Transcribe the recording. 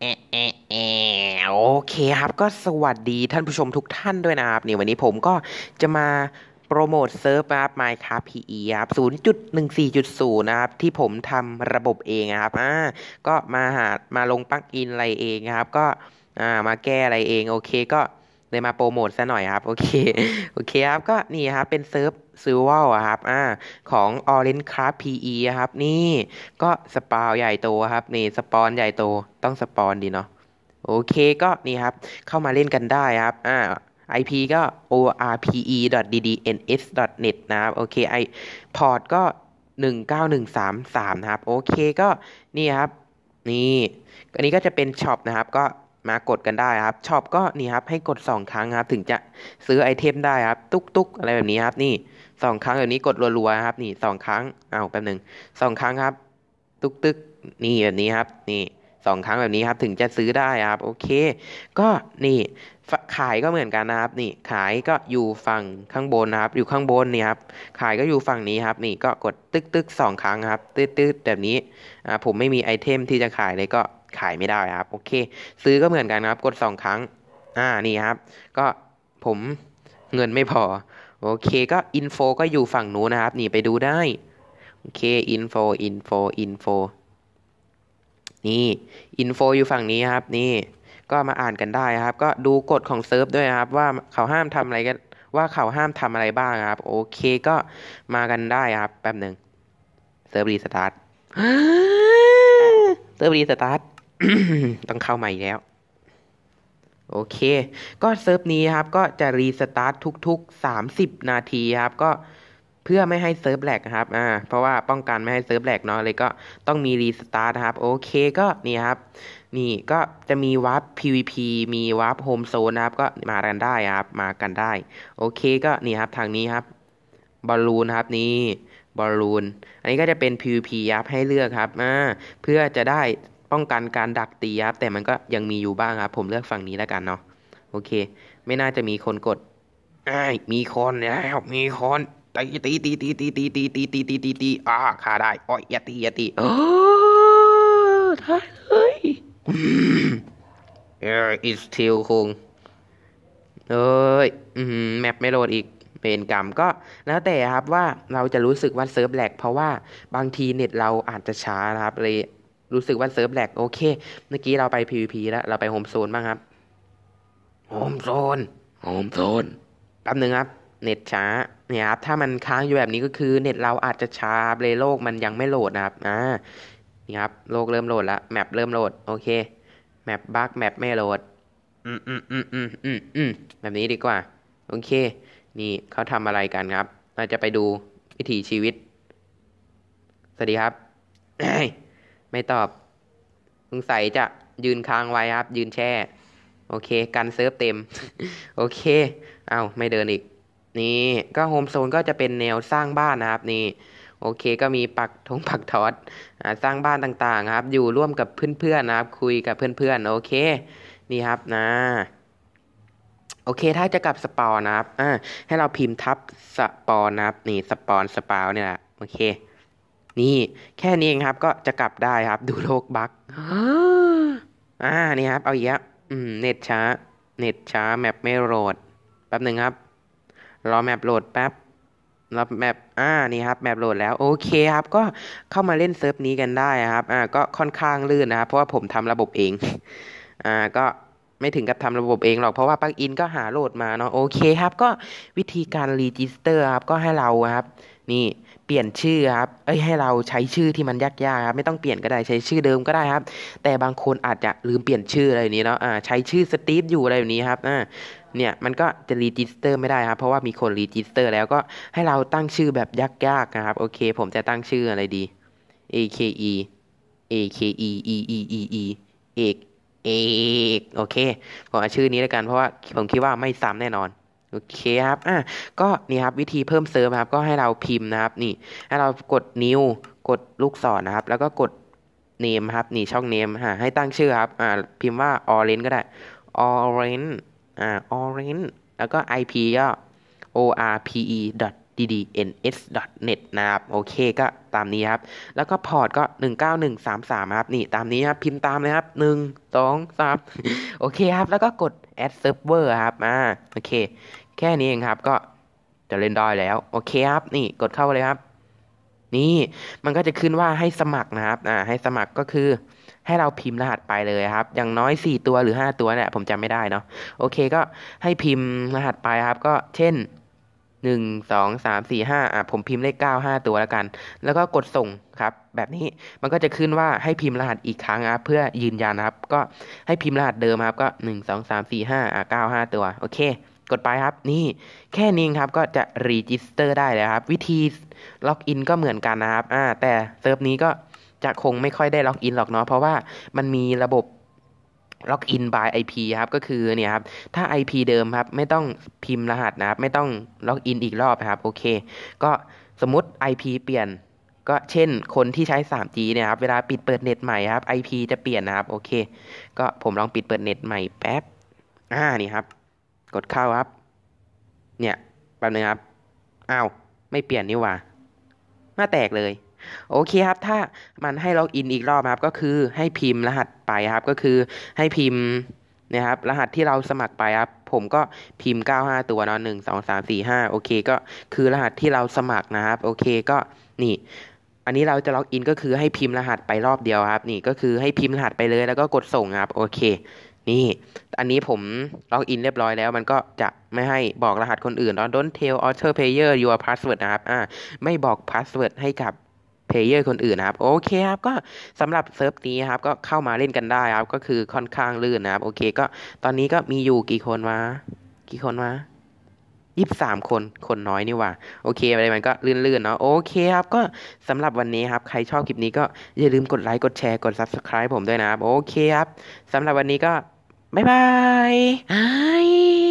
เอออโอเคครับ ก็สวัสดีท่านผู้ชมทุกท่านด้วยนะครับ นี่วันนี้ผมก็จะมาโปรโมทเซิร์ฟครับ Minecraft PE ครับ 0.14.0 นะครับ ที่ผมทำระบบเองครับอ่าก็มาหามาลงปักอินอะไรเองครับ ก็อ่ามาแก้อะไรเองโอเคก็เลยมาโปรโมทซะหน่อยครับโอเคโอเคครับ ก็นี่ครับ เป็นเซิร์ฟซูวอลครับอ่า ของ Orange Craft PE ครับ นี่ก็สปาวใหญ่โตครับ นี่สปอนใหญ่โต ต้องสปอนดีเนาะโอเคก็นี่ครับ เข้ามาเล่นกันได้ครับอ่า IP ก็ orpe.ddns.net นะครับโอเคไอพอร์ตก็ 191333 นะครับ โอเคก็นี่ครับ นี่ อันนี้ก็จะเป็นช็อปนะครับก็มากดกันได้ครับ ชอบก็นี่ครับ ให้กด 2 ครั้งครับ ถึงจะซื้อไอเทมได้ครับ ตุ๊กตุ๊กอะไรแบบนี้ครับ นี่สองครั้งแบบนี้กดรัวๆครับ นี่สองครั้งเอาแป๊บหนึ่งสองครั้งครับ ตุ๊กตุ๊กนี่แบบนี้ครับ นี่สองครั้งแบบนี้ครับ ถึงจะซื้อได้ครับ โอเค ก็นี่ขายก็เหมือนกันนะครับ นี่ขายก็อยู่ฝั่งข้างบนนะครับ อยู่ข้างบนนี่ครับ ขายก็อยู่ฝั่งนี้ครับ นี่ก็กดตึกตึกสองครั้งครับ ตึ๊ดตึ๊ดแบบนี้อ่าผมไม่มีไอเทมที่จะขายเลยก็ขายไม่ได้ครับ โอเค ซื้อก็เหมือนกันครับ กดสองครั้งอ่านี่ครับ ก็ผมเงินไม่พอโอเคก็อินโฟก็อยู่ฝั่งนู้นนะครับ นี่ไปดูได้โอเคอินโฟอินโฟอินโฟนี่อินโฟอยู่ฝั่งนี้ครับ นี่ ก็มาอ่านกันได้ครับ ก็ดูกฎของเซิร์ฟด้วยครับ ว่าเขาห้ามทำอะไรกันว่าเขาห้ามทำอะไรบ้างครับ โอเคก็มากันได้ครับแป๊บหนึ่งเซิร์ฟรีสตาร์ทเซิร์ฟรีสตาร์ทต้องเข้าใหม่แล้ว โอเค ก็เซิร์ฟนี้ครับ ก็จะรีสตาร์ททุกๆ 30 นาทีครับ ก็เพื่อไม่ให้เซิร์ฟแหลกครับอ่าเพราะว่าป้องกันไม่ให้เซิร์ฟแหลกเนาะเลยก็ต้องมีรีสตาร์ทครับ โอเคก็นี่ครับ นี่ก็จะมีวาร์ป PVP มีวาร์ปโฮมโซนนะครับ ก็มากันได้ครับ มากันได้ โอเคก็นี่ครับ ทางนี้ครับ บอลลูนครับ นี่บอลลูน อันนี้ก็จะเป็น PVP รับให้เลือกครับอ่าเพื่อจะได้ป้องกันการดักตีครับแต่มันก็ยังมีอยู่บ้างครับผมเลือกฝั่งนี้แล้วกันเนาะโอเค ไม่น่าจะมีคนกดมีคนแล้วมีคนตีตีตีตีตีตีตีตีตีตีตีตีอ่าขาได้อ้อยอย่าตีอย่าตีโอ้ไา้เลยเอออิสติลคงเอ้ยแมปไม่โหลดอีกเป็นกรรมก็แล้วแต่ครับว่าเราจะรู้สึกว่าเซิร์ฟแหลกเพราะว่าบางทีเน็ตเราอาจจะช้านะครับเลยรู้สึกว่าเซิร์ฟแหลกโอเค เมื่อกี้เราไป PVP แล้ว เราไปโฮมโซนบ้างครับโฮมโซนโฮมโซนแป๊บหนึ่งครับ เน็ตช้า เนี่ยครับถ้ามันค้างอยู่แบบนี้ก็คือ เน็ตเราอาจจะช้าเลยโลกมันยังไม่โหลดนะครับอ่านี่ครับ โลกเริ่มโหลดแล้วแมปเริ่มโหลดโอเคแมปบั๊กแมปไม่โหลดอืมอืมอืมอืมอืมอืมแบบนี้ดีกว่า โอเค นี่เขาทำอะไรกันครับเราจะไปดูวิถีชีวิตสวัสดีครับไม่ตอบสงสัยจะยืนค้างไว้ครับยืนแช่ โอเค กันเซิร์ฟเต็ม โอเคเอาไม่เดินอีก นี่ก็โฮมโซนก็จะเป็นแนวสร้างบ้านนะครับนี่โอเค ก็มีปักธงปักทอดสร้างบ้านต่างๆครับอยู่ร่วมกับเพื่อนๆนะครับ คุยกับเพื่อนๆโอเค นี่ครับนะ โอเค ถ้าจะกลับ สปอร์นะครับอ่าให้เราพิมพ์ทับสปอร์นะครับ นี่ สปอร์สปาวเนี่ยโอเคนี่แค่นี้เองครับก็จะกลับได้ครับ ดูโลกบักอ่านี่ครับ เอาเยอะอืมเน็ตช้า เน็ตช้าแมปไม่โหลดแป๊บหนึ่งครับ รอแมปโหลดแป๊บรับแมปอ่า นี่ครับแมปโหลดแล้ว โอเคครับ ก็เข้ามาเล่นเซิร์ฟนี้กันได้ครับ อ่า ก็ค่อนข้างลื่นนะครับเพราะว่าผมทำระบบเอง อ่า ก็ไม่ถึงกับทำระบบเองหรอกเพราะว่าปลั๊กอินก็หาโหลดมาเนาะโอเคครับ ก็วิธีการรีจิสเตอร์ครับก็ให้เราครับนี่เปลี่ยนชื่อครับ เอ้ยให้เราใช้ชื่อที่มันยากๆครับไม่ต้องเปลี่ยนก็ได้ใช้ชื่อเดิมก็ได้ครับ แต่บางคนอาจจะลืมเปลี่ยนชื่ออะไรอย่างนี้เนาะอ่าใช้ชื่อสตีฟอยู่อะไรแบบนี้ครับอ่าเนี่ยมันก็จะรีจิสเตอร์ไม่ได้ครับเพราะว่ามีคนรีจิสเตอร์แล้วก็ให้เราตั้งชื่อแบบยากๆนะครับโอเค ผมจะตั้งชื่ออะไรดี AKE AKE E E E E เอกเอกโอเคผมเอาชื่อนี้แล้วกันเพราะว่าผมคิดว่าไม่ซ้ำแน่นอนโอเคครับ อ่ะ ก็นี่ครับวิธีเพิ่มเซิร์ฟครับ ก็ให้เราพิมพ์นะครับ นี่ ให้เรากดนิ้ว กดลูกศรนะครับ แล้วก็กดเนมครับ นี่ช่องเนมฮะให้ตั้งชื่อครับ อ่าพิมพ์ว่าออเรนก็ได้ออเรนอ่าออเรนแล้วก็ IP ก็ orpe. ddns.net นะครับโอเค ก็ตามนี้ครับ แล้วก็พอร์ต ก็19133ครับนี่ ตามนี้ครับพิมพ์ตามเลยครับ1 2 3โอเคครับ แล้วก็กด add server ครับอ่าโอเค แค่นี้เองครับ ก็จะเล่นดอยแล้ว โอเคครับ นี่กดเข้าเลยครับ นี่มันก็จะขึ้นว่าให้สมัครนะครับ อ่าให้สมัครก็คือให้เราพิมพ์รหัสไปเลยครับ อย่างน้อย 4 ตัวหรือ 5 ตัวเนี่ย ผมจำไม่ได้เนาะโอเคก็ให้พิมพ์รหัสไปครับ ก็เช่นหนึ่งงสอามสี่ห้าอ่ะผมพิมพ์เลขเก้าห้าตัวแล้วกัน แล้วก็กดส่งครับ แบบนี้มันก็จะขึ้นว่าให้พิมพ์รหัสอีกครั้งครับเพื่อยืนยันนะครับ ก็ให้พิมพ์รหัสเดิมครับก็หนึ่งงสอามสี่ห้าะเก้าห้าตัวโอเค กดไปครับนี่แค่นี้ครับก็จะรีจิสเตอร์ได้แล้วครับ วิธีล็อกอินก็เหมือนกันนะครับอ่าแต่เซิร์ฟนี้ก็จะคงไม่ค่อยได้ล็อกอินหรอกเนาะเพราะว่ามันมีระบบล็อกอิน by IP ครับ ก็คือเนี่ยครับ ถ้า IP เดิมครับ ไม่ต้องพิมพ์รหัสนะครับ ไม่ต้องล็อกอินอีกรอบนะครับ โอเค ก็สมมติ IP เปลี่ยน ก็เช่นคนที่ใช้ 3G เนี่ยครับ เวลาปิดเปิดเน็ตใหม่ครับ IP จะเปลี่ยนนะครับ โอเค ก็ผมลองปิดเปิดเน็ตใหม่แป๊บ อ่านี่ครับ กดเข้าครับ เนี่ย แป๊บนึงครับอ้าวไม่เปลี่ยนนี่ว่าหน้าแตกเลยโอเคครับ ถ้ามันให้ล็อกอินอีกรอบครับ ก็คือให้พิมพ์รหัสไปครับ ก็คือให้พิมพ์นะครับ รหัสที่เราสมัครไปครับ ผมก็พิมพ์ 95ตัวเนาะ1 2 3 4 5 โอเคก็คือรหัสที่เราสมัครนะครับ โอเคก็นี่ อันนี้เราจะล็อกอินก็คือให้พิมพ์รหัสไปรอบเดียวครับ นี่ก็คือให้พิมพ์รหัสไปเลยแล้วก็กดส่งครับ โอเค นี่ อันนี้ผมล็อกอินเรียบร้อยแล้วมันก็จะไม่ให้บอกรหัสคนอื่นตอนนเ don't tell other player your password นะครับอ่า ไม่บอก password ให้กับเพลเยอร์คนอื่นนะครับโอเคครับ ก็สำหรับ เซิร์ฟนี้ครับ ก็เข้ามาเล่นกันได้ครับก็คือค่อนข้างลื่นนะครับ โอเค ก็ตอนนี้ก็มีอยู่กี่คนมากี่คนมายี่สามคนคนน้อย นี่ว่าโอเคอะไรมันก็ลื่นๆ เนาะโอเคครับก็สำหรับวันนี้ครับใครชอบคลิปนี้ก็ อย่าลืมกดไลค์ กดแชร์กด subscribe ผมด้วยนะครับโอเคครับสำหรับวันนี้ก็ บ๊ายบาย